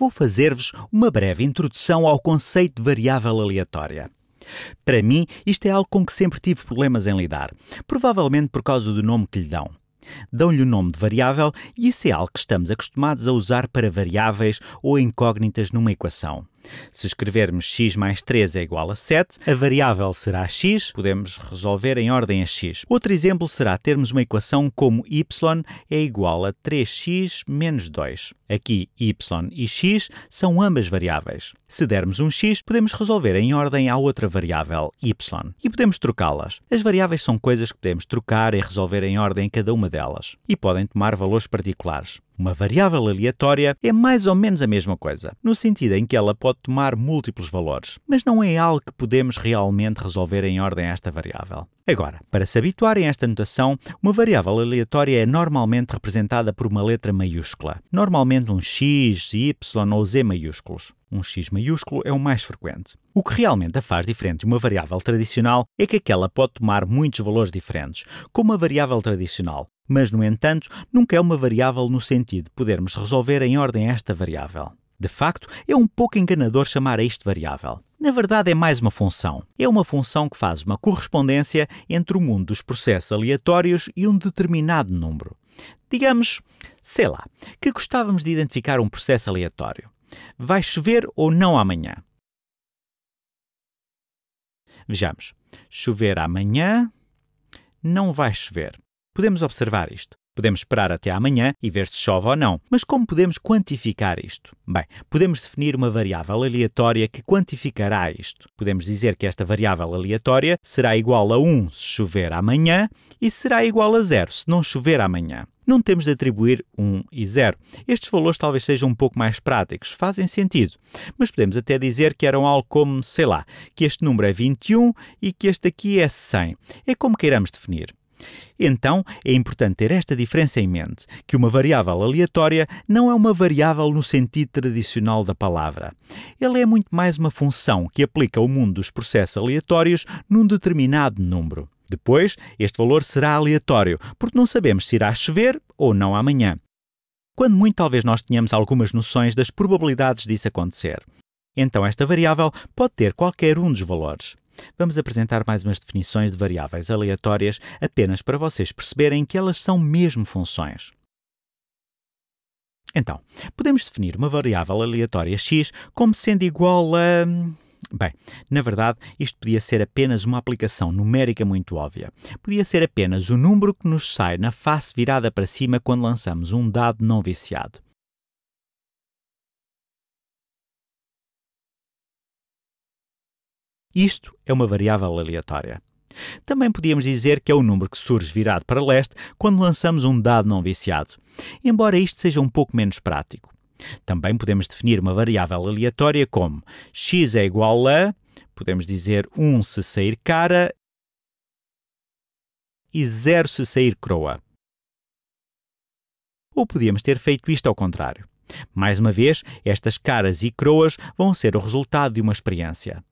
vou fazer-vos uma breve introdução ao conceito de variável aleatória. Para mim, isto é algo com que sempre tive problemas em lidar, provavelmente por causa do nome que lhe dão. Dão-lhe o nome de variável e isso é algo que estamos acostumados a usar para variáveis ou incógnitas numa equação. Se escrevermos x mais 3 é igual a 7, a variável será x, podemos resolver em ordem a x. Outro exemplo será termos uma equação como y é igual a 3x menos 2. Aqui, y e x são ambas variáveis. Se dermos um x, podemos resolver em ordem à outra variável, y, e podemos trocá-las. As variáveis são coisas que podemos trocar e resolver em ordem cada uma delas, e podem tomar valores particulares uma variável aleatória, é mais ou menos a mesma coisa, no sentido em que ela pode tomar múltiplos valores, mas não é algo que podemos realmente resolver em ordem a esta variável. Agora, para se habituarem a esta notação, uma variável aleatória é normalmente representada por uma letra maiúscula, normalmente um x, y ou z maiúsculos. Um x maiúsculo é o mais frequente. O que realmente a faz diferente de uma variável tradicional é que aquela pode tomar muitos valores diferentes, como a variável tradicional, mas, no entanto, nunca é uma variável no sentido de podermos resolver em ordem esta variável. De facto, é um pouco enganador chamar a isto variável. Na verdade, é mais uma função. É uma função que faz uma correspondência entre o mundo dos processos aleatórios e um determinado número. Digamos, sei lá, que gostávamos de identificar um processo aleatório. Vai chover ou não amanhã? Vejamos. Chover amanhã, não vai chover. Podemos observar isto. Podemos esperar até amanhã e ver se chove ou não. Mas como podemos quantificar isto? Bem, podemos definir uma variável aleatória que quantificará isto. Podemos dizer que esta variável aleatória será igual a 1 se chover amanhã e será igual a 0 se não chover amanhã não temos de atribuir 1 e 0. Estes valores talvez sejam um pouco mais práticos, fazem sentido, mas podemos até dizer que eram algo como, sei lá, que este número é 21 e que este aqui é 100. É como queiramos definir. Então, é importante ter esta diferença em mente, que uma variável aleatória não é uma variável no sentido tradicional da palavra. Ela é muito mais uma função que aplica o mundo dos processos aleatórios num determinado número. Depois, este valor será aleatório, porque não sabemos se irá chover ou não amanhã. Quando muito, talvez nós tenhamos algumas noções das probabilidades disso acontecer. Então, esta variável pode ter qualquer um dos valores vamos apresentar mais umas definições de variáveis aleatórias apenas para vocês perceberem que elas são mesmo funções. Então, podemos definir uma variável aleatória x como sendo igual a. Bem, na verdade, isto podia ser apenas uma aplicação numérica muito óbvia. Podia ser apenas o número que nos sai na face virada para cima quando lançamos um dado não viciado. Isto é uma variável aleatória. Também podíamos dizer que é o número que surge virado para leste quando lançamos um dado não viciado, embora isto seja um pouco menos prático. Também podemos definir uma variável aleatória como x é igual a, podemos dizer 1 se sair cara e 0 se sair croa. Ou podíamos ter feito isto ao contrário. Mais uma vez, estas caras e croas vão ser o resultado de uma experiência.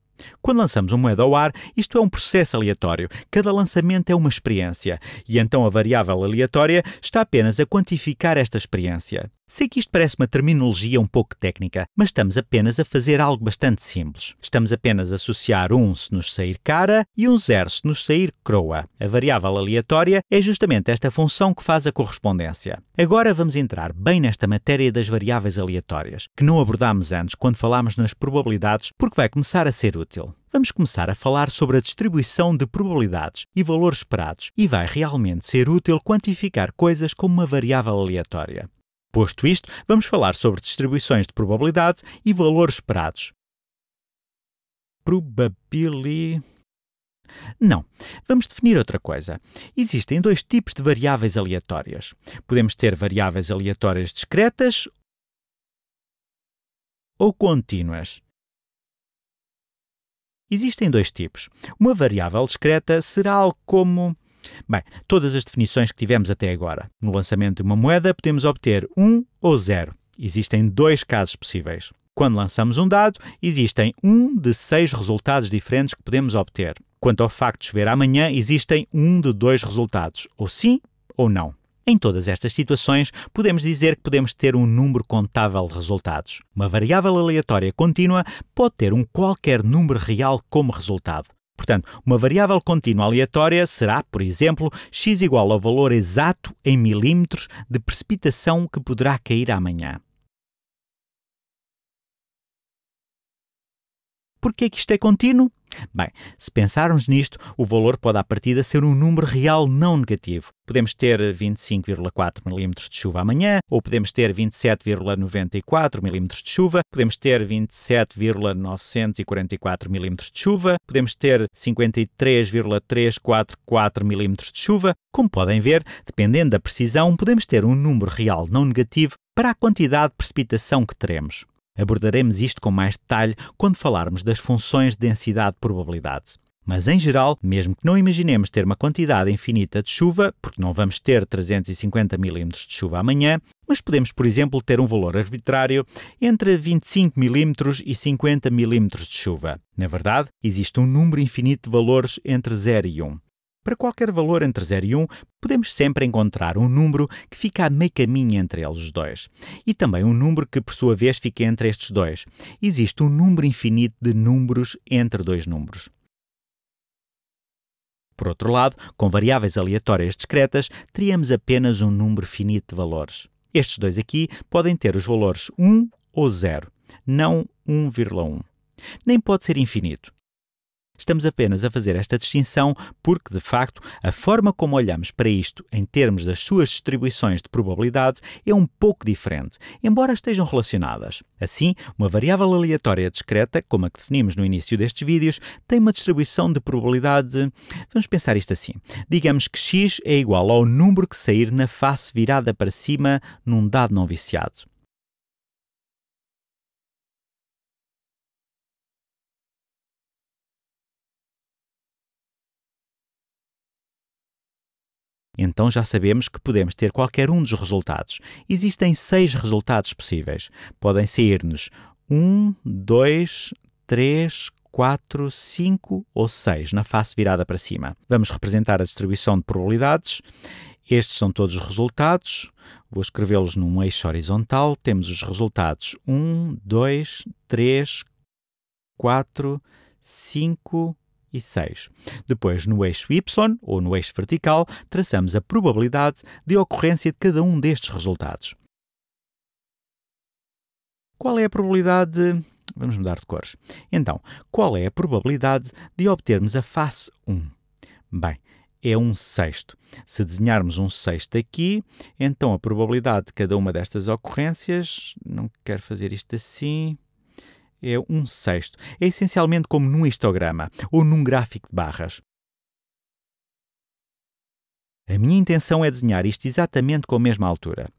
Quando lançamos uma moeda ao ar, isto é um processo aleatório. Cada lançamento é uma experiência. E então a variável aleatória está apenas a quantificar esta experiência. Sei que isto parece uma terminologia um pouco técnica, mas estamos apenas a fazer algo bastante simples. Estamos apenas a associar um se nos sair cara e um zero se nos sair croa. A variável aleatória é justamente esta função que faz a correspondência. Agora vamos entrar bem nesta matéria das variáveis aleatórias, que não abordámos antes quando falámos nas probabilidades, porque vai começar a ser útil vamos começar a falar sobre a distribuição de probabilidades e valores esperados e vai realmente ser útil quantificar coisas como uma variável aleatória. Posto isto, vamos falar sobre distribuições de probabilidade e valores esperados. Probabili... Não, vamos definir outra coisa. Existem dois tipos de variáveis aleatórias. Podemos ter variáveis aleatórias discretas ou contínuas. Existem dois tipos. Uma variável discreta será algo como Bem, todas as definições que tivemos até agora. No lançamento de uma moeda, podemos obter 1 ou 0. Existem dois casos possíveis. Quando lançamos um dado, existem um de seis resultados diferentes que podemos obter. Quanto ao facto de chover amanhã, existem um de dois resultados, ou sim ou não. Em todas estas situações, podemos dizer que podemos ter um número contável de resultados. Uma variável aleatória contínua pode ter um qualquer número real como resultado. Portanto, uma variável contínua aleatória será, por exemplo, x igual ao valor exato em milímetros de precipitação que poderá cair amanhã. Por que é que isto é contínuo? Bem, se pensarmos nisto, o valor pode à partida ser um número real não negativo. Podemos ter 25,4 mm de chuva amanhã, ou podemos ter 27,94 mm de chuva, podemos ter 27,944 mm de chuva, podemos ter 53,344 mm de chuva. Como podem ver, dependendo da precisão, podemos ter um número real não negativo para a quantidade de precipitação que teremos. Abordaremos isto com mais detalhe quando falarmos das funções de densidade-probabilidade. Mas, em geral, mesmo que não imaginemos ter uma quantidade infinita de chuva, porque não vamos ter 350 mm de chuva amanhã, mas podemos, por exemplo, ter um valor arbitrário entre 25 mm e 50 mm de chuva. Na verdade, existe um número infinito de valores entre 0 e 1. Para qualquer valor entre 0 e 1, podemos sempre encontrar um número que fica a meio caminho entre eles dois, e também um número que, por sua vez, fica entre estes dois. Existe um número infinito de números entre dois números. Por outro lado, com variáveis aleatórias discretas, teríamos apenas um número finito de valores. Estes dois aqui podem ter os valores 1 ou 0, não 1,1. Nem pode ser infinito. Estamos apenas a fazer esta distinção porque, de facto, a forma como olhamos para isto em termos das suas distribuições de probabilidade é um pouco diferente, embora estejam relacionadas. Assim, uma variável aleatória discreta, como a que definimos no início destes vídeos, tem uma distribuição de probabilidade de... Vamos pensar isto assim. Digamos que x é igual ao número que sair na face virada para cima num dado não viciado. Então já sabemos que podemos ter qualquer um dos resultados. Existem seis resultados possíveis. Podem sair-nos 1, 2, 3, 4, 5 ou 6 na face virada para cima. Vamos representar a distribuição de probabilidades. Estes são todos os resultados. Vou escrevê-los num eixo horizontal. Temos os resultados 1, 2, 3, 4, 5, e 6. Depois, no eixo Y, ou no eixo vertical, traçamos a probabilidade de ocorrência de cada um destes resultados. Qual é a probabilidade de... Vamos mudar de cores. Então, qual é a probabilidade de obtermos a face 1? Bem, é um sexto. Se desenharmos um sexto aqui, então a probabilidade de cada uma destas ocorrências... Não quero fazer isto assim é um sexto. É essencialmente como num histograma ou num gráfico de barras. A minha intenção é desenhar isto exatamente com a mesma altura.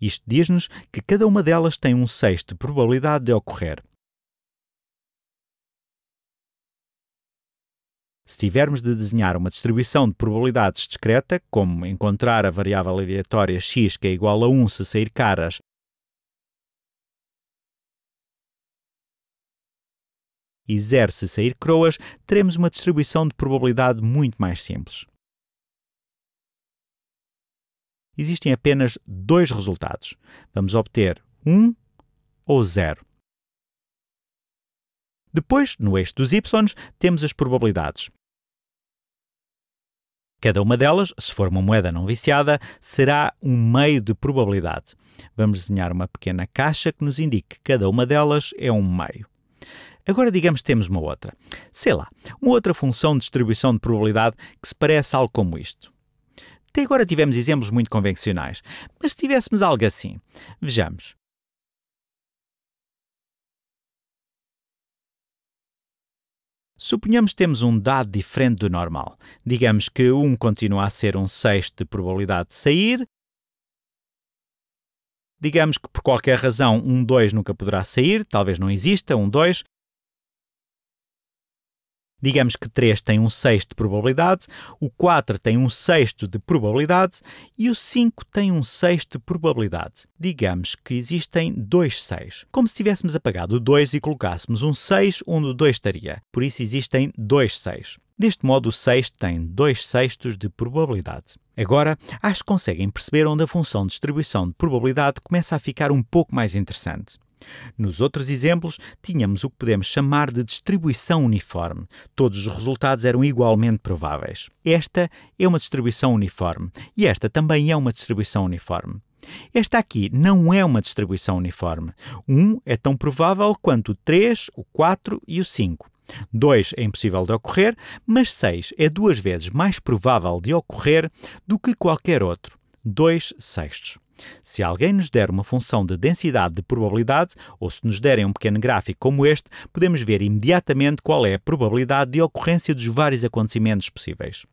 Isto diz-nos que cada uma delas tem um sexto de probabilidade de ocorrer. Se tivermos de desenhar uma distribuição de probabilidades discreta, como encontrar a variável aleatória x que é igual a 1 se sair caras e 0 se sair croas, teremos uma distribuição de probabilidade muito mais simples. Existem apenas dois resultados. Vamos obter 1 ou 0. Depois, no eixo dos y, temos as probabilidades. Cada uma delas, se for uma moeda não viciada, será um meio de probabilidade. Vamos desenhar uma pequena caixa que nos indique que cada uma delas é um meio. Agora digamos que temos uma outra. Sei lá, uma outra função de distribuição de probabilidade que se parece algo como isto. Até agora tivemos exemplos muito convencionais, mas se tivéssemos algo assim, vejamos. Suponhamos que temos um dado diferente do normal. Digamos que 1 um continua a ser um sexto de probabilidade de sair. Digamos que por qualquer razão um 2 nunca poderá sair, talvez não exista um 2, Digamos que 3 tem um sexto de probabilidade, o 4 tem um sexto de probabilidade e o 5 tem um sexto de probabilidade. Digamos que existem dois 6. Como se tivéssemos apagado o 2 e colocássemos um 6 onde o 2 estaria. Por isso existem dois 6. Deste modo, o 6 tem 2 sextos de probabilidade. Agora, acho que conseguem perceber onde a função de distribuição de probabilidade começa a ficar um pouco mais interessante. Nos outros exemplos, tínhamos o que podemos chamar de distribuição uniforme. Todos os resultados eram igualmente prováveis. Esta é uma distribuição uniforme e esta também é uma distribuição uniforme. Esta aqui não é uma distribuição uniforme. 1 um é tão provável quanto o 3, o 4 e o 5. 2 é impossível de ocorrer, mas 6 é duas vezes mais provável de ocorrer do que qualquer outro. 2 sextos. Se alguém nos der uma função de densidade de probabilidade, ou se nos derem um pequeno gráfico como este, podemos ver imediatamente qual é a probabilidade de ocorrência dos vários acontecimentos possíveis.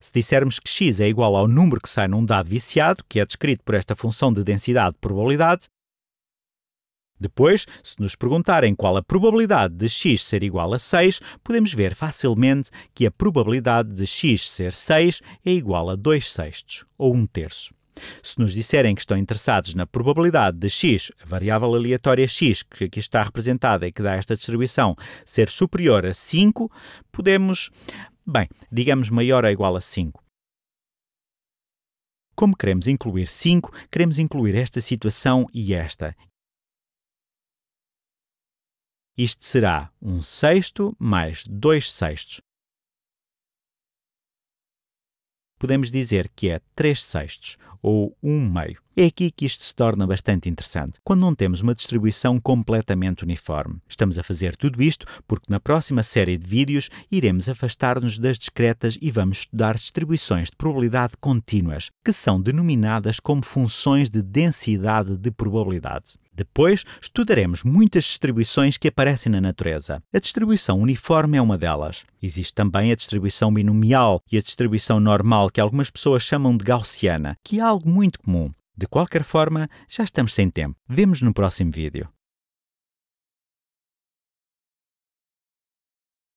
Se dissermos que x é igual ao número que sai num dado viciado, que é descrito por esta função de densidade de probabilidade, depois, se nos perguntarem qual a probabilidade de x ser igual a 6, podemos ver facilmente que a probabilidade de x ser 6 é igual a 2 sextos, ou 1 terço. Se nos disserem que estão interessados na probabilidade de x, a variável aleatória x que aqui está representada e que dá esta distribuição, ser superior a 5, podemos, bem, digamos maior ou igual a 5. Como queremos incluir 5, queremos incluir esta situação e esta, isto será um sexto mais dois sextos. Podemos dizer que é 3 sextos, ou 1 um meio. É aqui que isto se torna bastante interessante, quando não temos uma distribuição completamente uniforme. Estamos a fazer tudo isto porque na próxima série de vídeos iremos afastar-nos das discretas e vamos estudar distribuições de probabilidade contínuas, que são denominadas como funções de densidade de probabilidade. Depois, estudaremos muitas distribuições que aparecem na natureza. A distribuição uniforme é uma delas. Existe também a distribuição binomial e a distribuição normal, que algumas pessoas chamam de gaussiana, que é algo muito comum. De qualquer forma, já estamos sem tempo. Vemos no próximo vídeo.